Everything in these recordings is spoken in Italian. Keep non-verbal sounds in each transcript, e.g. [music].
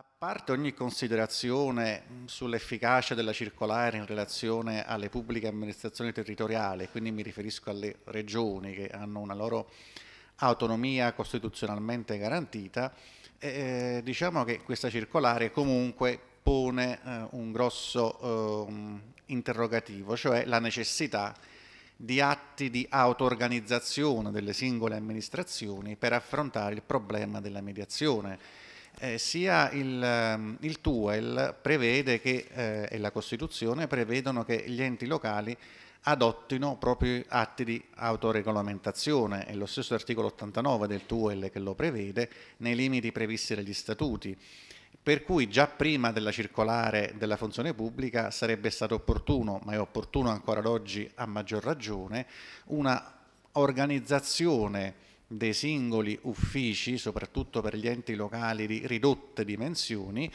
A parte ogni considerazione sull'efficacia della circolare in relazione alle pubbliche amministrazioni territoriali, quindi mi riferisco alle regioni che hanno una loro autonomia costituzionalmente garantita, eh, eh diciamo che questa circolare comunque pone eh, un grosso eh, interrogativo, cioè la necessità di atti di auto-organizzazione delle singole amministrazioni per affrontare il problema della mediazione eh, sia il, ehm, il, TUEL prevede che, eh, e la Costituzione prevedono che gli enti locali adottino propri atti di autoregolamentazione e lo stesso articolo 89 del TUEL che lo prevede nei limiti previsti dagli statuti. Per cui già prima della circolare della funzione pubblica sarebbe stato opportuno, ma è opportuno ancora ad oggi a maggior ragione, una organizzazione dei singoli uffici, soprattutto per gli enti locali di ridotte dimensioni,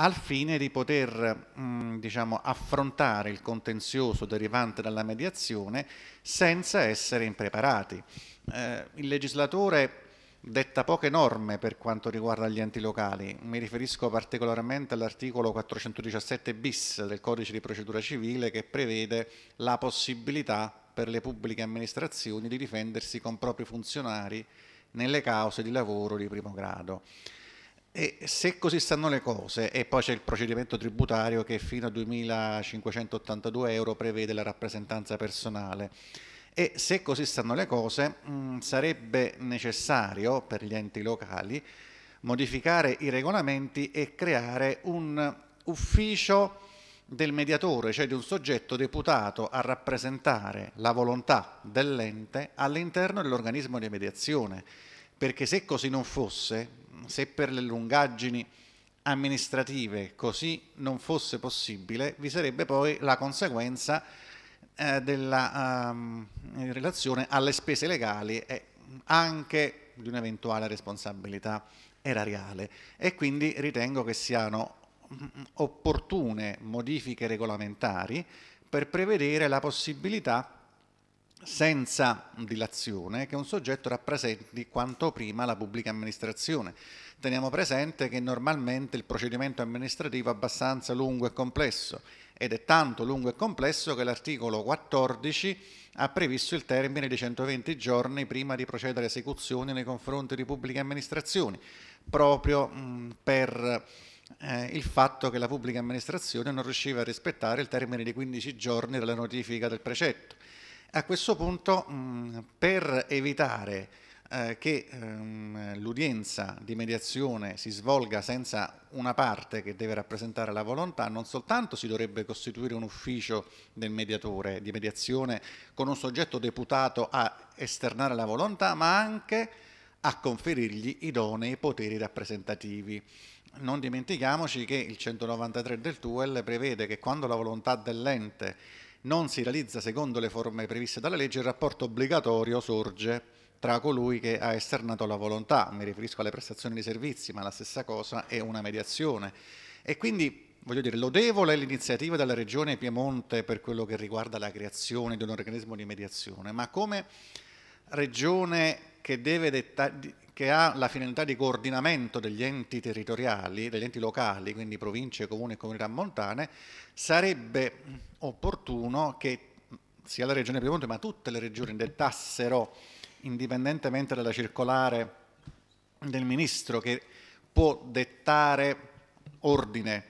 al fine di poter mh, mm, diciamo, affrontare il contenzioso derivante dalla mediazione senza essere impreparati. Eh, il legislatore detta poche norme per quanto riguarda gli enti locali, mi riferisco particolarmente all'articolo 417 bis del codice di procedura civile che prevede la possibilità per le pubbliche amministrazioni di difendersi con propri funzionari nelle cause di lavoro di primo grado. E se così stanno le cose, e poi c'è il procedimento tributario che fino a 2.582 euro prevede la rappresentanza personale, e se così stanno le cose, mh, mm, sarebbe necessario per gli enti locali modificare i regolamenti e creare un ufficio del mediatore, cioè di un soggetto deputato a rappresentare la volontà dell'ente all'interno dell'organismo di mediazione, perché se così non fosse, se per le lungaggini amministrative così non fosse possibile, vi sarebbe poi la conseguenza eh, della, um, in relazione alle spese legali e anche di un'eventuale responsabilità erariale e quindi ritengo che siano opportune modifiche regolamentari per prevedere la possibilità senza dilazione che un soggetto rappresenti quanto prima la pubblica amministrazione. Teniamo presente che normalmente il procedimento amministrativo è abbastanza lungo e complesso ed è tanto lungo e complesso che l'articolo 14 ha previsto il termine di 120 giorni prima di procedere a esecuzione nei confronti di pubbliche amministrazioni, proprio mh, per eh, il fatto che la pubblica amministrazione non riusciva a rispettare il termine di 15 giorni dalla notifica del precetto. A questo punto, mh, mm, per evitare eh, che ehm, l'udienza di mediazione si svolga senza una parte che deve rappresentare la volontà, non soltanto si dovrebbe costituire un ufficio del mediatore di mediazione con un soggetto deputato a esternare la volontà, ma anche a conferirgli idonei poteri rappresentativi non dimentichiamoci che il 193 del TUEL prevede che quando la volontà dell'ente non si realizza secondo le forme previste dalla legge, il rapporto obbligatorio sorge tra colui che ha esternato la volontà, mi riferisco alle prestazioni di servizi, ma la stessa cosa è una mediazione. E quindi voglio dire, lodevole è l'iniziativa della Regione Piemonte per quello che riguarda la creazione di un organismo di mediazione, ma come Regione che deve, dettare che ha la finalità di coordinamento degli enti territoriali, degli enti locali, quindi province, comuni e comunità montane, sarebbe opportuno che sia la Regione Piemonte ma tutte le regioni dettassero, indipendentemente dalla circolare del Ministro che può dettare ordine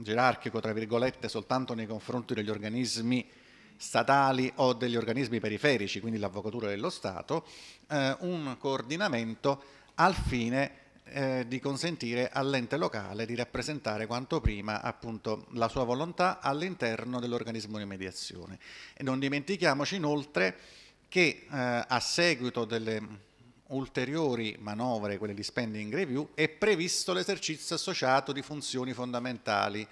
gerarchico, tra virgolette, soltanto nei confronti degli organismi statali o degli organismi periferici, quindi l'avvocatura dello Stato, eh, un coordinamento al fine eh, di consentire all'ente locale di rappresentare quanto prima appunto, la sua volontà all'interno dell'organismo di mediazione. E non dimentichiamoci inoltre che eh, a seguito delle ulteriori manovre, quelle di spending review, è previsto l'esercizio associato di funzioni fondamentali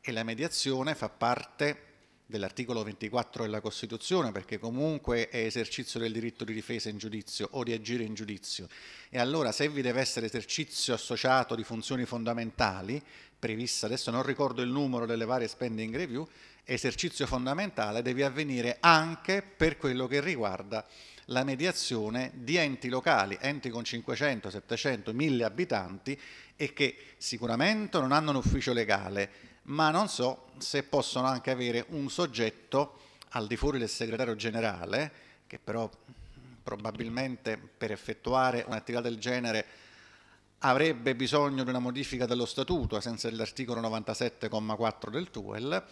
e la mediazione fa parte dell'articolo 24 della Costituzione, perché comunque è esercizio del diritto di difesa in giudizio o di agire in giudizio. E allora se vi deve essere esercizio associato di funzioni fondamentali, prevista, adesso non ricordo il numero delle varie spending review, esercizio fondamentale deve avvenire anche per quello che riguarda la mediazione di enti locali, enti con 500, 700, 1000 abitanti e che sicuramente non hanno un ufficio legale, ma non so se possono anche avere un soggetto al di fuori del segretario generale, che però probabilmente per effettuare un'attività del genere avrebbe bisogno di una modifica dello statuto, a senso dell'articolo 97,4 del TUEL,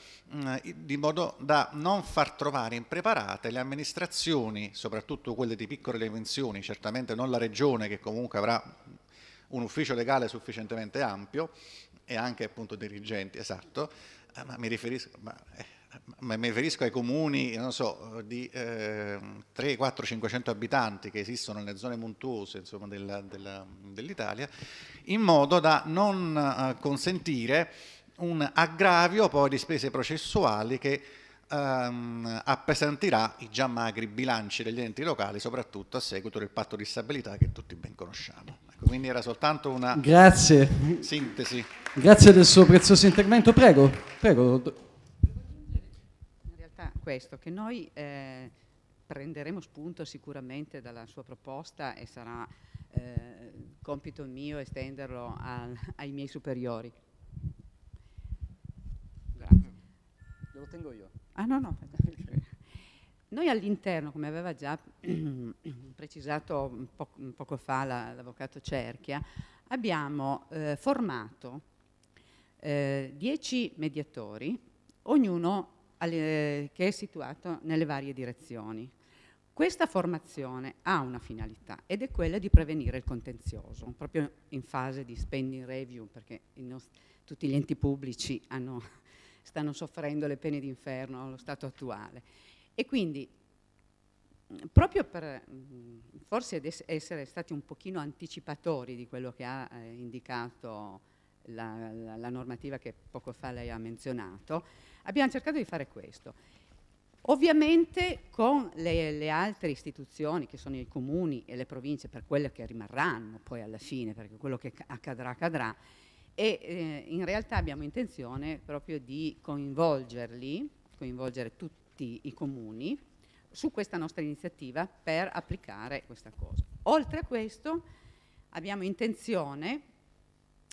eh, di modo da non far trovare impreparate le amministrazioni, soprattutto quelle di piccole dimensioni, certamente non la regione che comunque avrà un ufficio legale sufficientemente ampio, e anche appunto dirigenti, esatto, eh, ma mi riferisco, ma, eh, ma mi riferisco ai comuni, so, di eh, 3, 4, 500 abitanti che esistono nelle zone montuose dell'Italia, in modo da non eh, consentire un aggravio poi di spese processuali che ehm, appesantirà i già magri bilanci degli enti locali, soprattutto a seguito del patto di stabilità che tutti ben conosciamo. Quindi era soltanto una Grazie. sintesi. Grazie del suo prezioso intervento. Prego, prego. In realtà questo, che noi eh, prenderemo spunto sicuramente dalla sua proposta e sarà eh, compito mio estenderlo al, ai miei superiori. Grazie. Lo tengo io. Ah no, no. [laughs] Noi all'interno, come aveva già [clears throat] precisato po poco fa l'avvocato la, Cerchia, abbiamo eh, formato eh, mediatori, ognuno alle, che è situato nelle varie direzioni. Questa formazione ha una finalità ed è quella di prevenire il contenzioso, proprio in fase di spending review, perché tutti gli enti pubblici hanno, stanno soffrendo le pene d'inferno allo stato attuale e quindi, proprio per mhmm, forse essere stati un pochino anticipatori di quello che ha eh, indicato la, la, la, normativa che poco fa lei ha menzionato, abbiamo cercato di fare questo. Ovviamente con le, le altre istituzioni che sono i comuni e le province per quelle che rimarranno poi alla fine, perché quello che accadrà accadrà, e eh, in realtà abbiamo intenzione proprio di coinvolgerli, coinvolgere tutti tutti i comuni su questa nostra iniziativa per applicare questa cosa. Oltre a questo abbiamo intenzione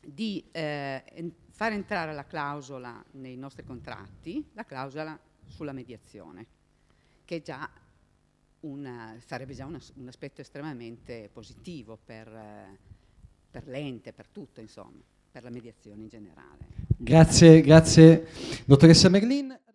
di eh, far entrare la clausola nei nostri contratti, la clausola sulla mediazione, che già una, sarebbe già una, un aspetto estremamente positivo per, per l'ente, per tutto, insomma, per la mediazione in generale. Grazie, grazie dottoressa Merlin.